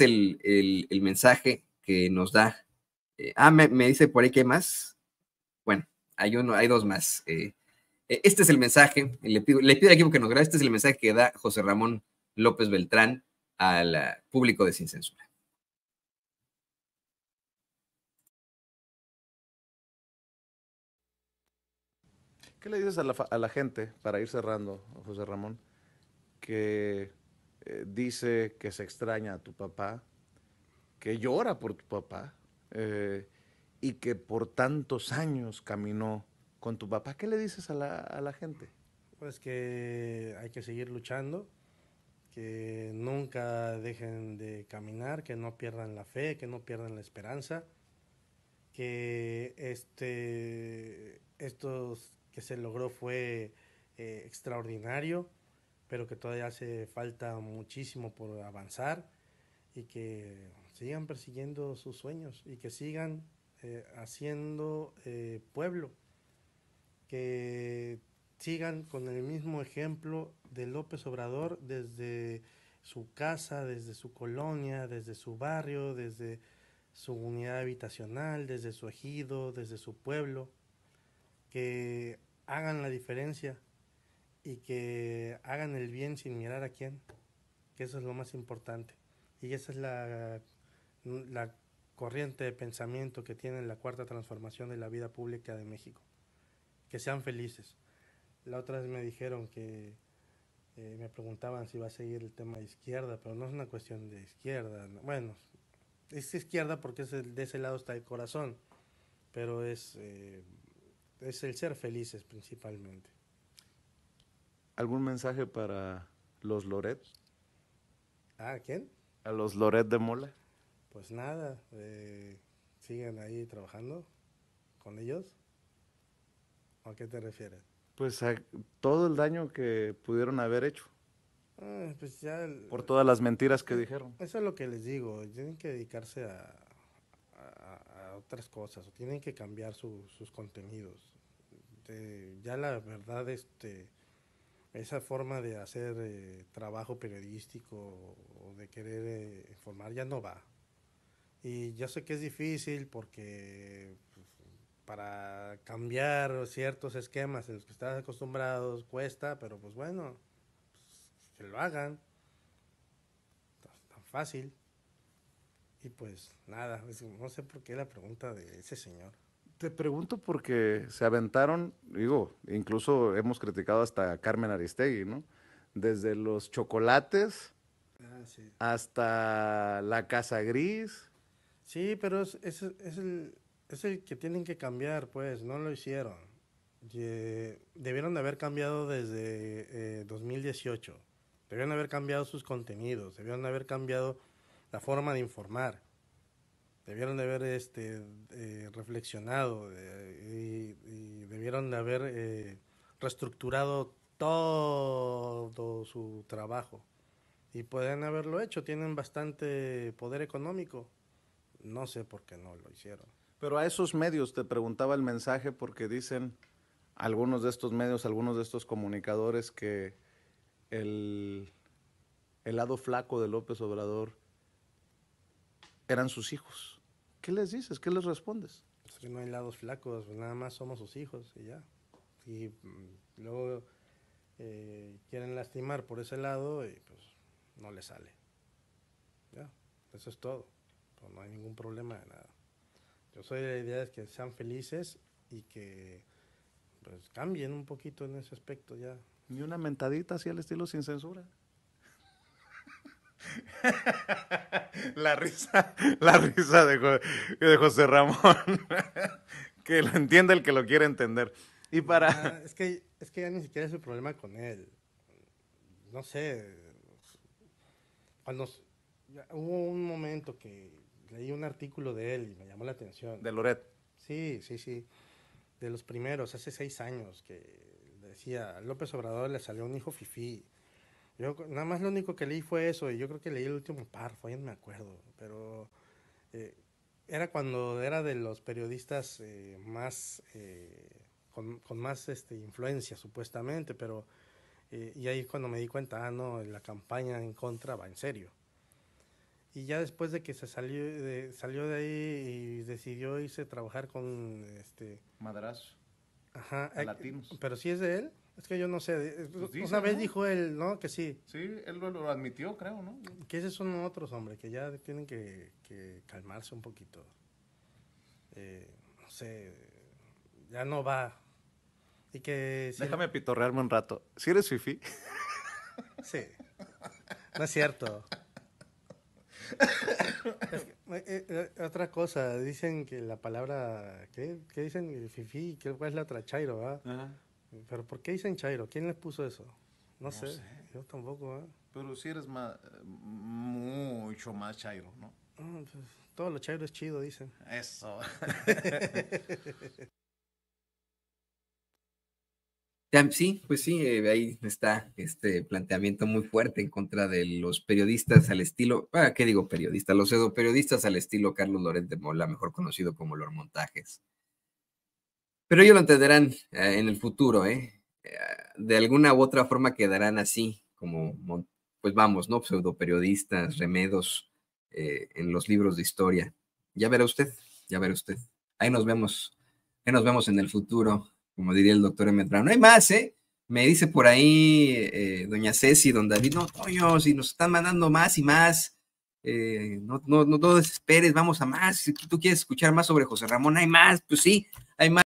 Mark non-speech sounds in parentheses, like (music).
el, mensaje que nos da. Eh, ah, me, dice por ahí que más. Bueno, hay uno, hay dos más. Eh, e, este es el mensaje, le pido, le pido al equipo que nos grabe, este es el mensaje que da José Ramón López Beltrán al público de Sin Censura. ¿Qué le dices a la, a la, gente para ir cerrando, José Ramón? Que eh, dice que se extraña a tu papá, que llora por tu papá eh, y que por tantos años caminó con tu papá. ¿Qué le dices a la, gente? Pues que hay que seguir luchando, que nunca dejen de caminar, que no pierdan la fe, que no pierdan la esperanza, que este, esto que se logró fue eh, extraordinario, pero que todavía hace falta muchísimo por avanzar y que sigan persiguiendo sus sueños y que sigan eh, haciendo eh, pueblo, que sigan con el mismo ejemplo de López Obrador desde su casa, desde su colonia, desde su barrio, desde su unidad habitacional, desde su ejido, desde su pueblo, que hagan la diferencia y que hagan el bien sin mirar a quién, que eso es lo más importante. Y esa es la, corriente de pensamiento que tiene la cuarta transformación de la vida pública de México. Que sean felices. La otra vez me dijeron que eh, me preguntaban si va a seguir el tema de izquierda, pero no es una cuestión de izquierda. Bueno, es izquierda porque es de ese lado está el corazón, pero es, eh, es el ser felices principalmente. ¿Algún mensaje para los Loret? ¿A ah, quién? A los Loret de Mola. Pues nada, eh, siguen ahí trabajando con ellos. ¿A qué te refieres? Pues a todo el daño que pudieron haber hecho. Ah, pues por todas las mentiras que dijeron. Eso es lo que les digo, tienen que dedicarse a, otras cosas, tienen que cambiar sus contenidos. Eh, ya la verdad, este esa forma de hacer eh, trabajo periodístico o de querer eh, informar ya no va. Y yo sé que es difícil porque pues, para cambiar ciertos esquemas en los que estás acostumbrado cuesta, pero pues bueno, pues, que lo hagan. tan fácil. Y pues nada, no sé por qué la pregunta de ese señor te pregunto porque se aventaron, digo, incluso hemos criticado hasta Carmen Aristegui, ¿no? Desde los chocolates ah, hasta la casa gris. Sí, pero es, el, que tienen que cambiar, pues, no lo hicieron. debieron de haber cambiado desde 2018. Eh, debieron haber cambiado sus contenidos, debieron haber cambiado la forma de informar debieron de haber este, eh, reflexionado eh, y, debieron de haber eh, reestructurado todo su trabajo. Y pueden haberlo hecho, tienen bastante poder económico. No sé por qué no lo hicieron. Pero a esos medios te preguntaba el mensaje porque dicen algunos de estos medios, algunos de estos comunicadores que el, el lado flaco de López Obrador eran sus hijos. ¿qué les dices? ¿Qué les respondes? Pues que no hay lados flacos, pues nada más somos sus hijos y ya. Y mm, luego eh, quieren lastimar por ese lado y pues no les sale. Ya, eso es todo. Pues no hay ningún problema de nada. Yo soy de la idea de que sean felices y que pues cambien un poquito en ese aspecto ya. Ni una mentadita así al estilo sin censura. (laughs) la risa, la risa de, José Ramón. (laughs) que lo entienda el que lo quiere entender. Y para. Ah, es, que, es que ya ni siquiera es el problema con él. No sé. Cuando hubo un momento que leí un artículo de él y me llamó la atención. De Loret. Sí, sí, sí. De los primeros, hace seis años, que decía, López Obrador le salió un hijo fifí. Yo nada más lo único que leí fue eso, y yo creo que leí el último párrafo, ya no me acuerdo, pero eh, era cuando era de los periodistas eh, más, eh, con, con, más este, influencia supuestamente, pero y ahí cuando me di cuenta, ah, no, la campaña en contra va en serio. Y ya después de que se salió de, salió de ahí y decidió irse a trabajar con este... Madrazo. latinos. Pero sí es de él. Es que yo no sé. Eh, pues eh, una vez dijo él, ¿no? Que sí. Sí, él lo, admitió, creo, ¿no? Que esos son otros, hombres que ya tienen que, calmarse un poquito. Eh, no sé, ya no va. Y que... Déjame pitorrearme un rato. ¿Si ¿Sí eres fifi? (laughs) Sí. No es cierto. otra cosa, dicen que la palabra, ¿qué, dicen? Fifi, ¿cuál es la otra? Chairo, ¿verdad? ¿Pero por qué dicen Chairo? ¿Quién les puso eso? No, sé. yo tampoco. ¿eh? Pero si eres mucho más Chairo, ¿no? Pues, todo lo Chairo es chido, dicen. Eso. (laughs) Sí, pues sí, eh, ahí está este planteamiento muy fuerte en contra de los periodistas al estilo, ah, ¿qué digo periodista? Los pseudo periodistas al estilo Carlos Lorente Mola, mejor conocido como Los Montajes. Pero ellos lo entenderán eh, en el futuro, ¿eh? ¿eh? De alguna u otra forma quedarán así, como, pues vamos, ¿no? Pseudoperiodistas, remedos eh, en los libros de historia. Ya verá usted, ya verá usted. Ahí nos vemos, ahí nos vemos en el futuro, como diría el doctor Emetrano. No hay más, ¿eh? Me dice por ahí doña Ceci, don David, no, coño, si nos están mandando más y más, no, no, no, no desesperes, vamos a más. Si tú quieres escuchar más sobre José Ramón, hay más, pues sí, hay más.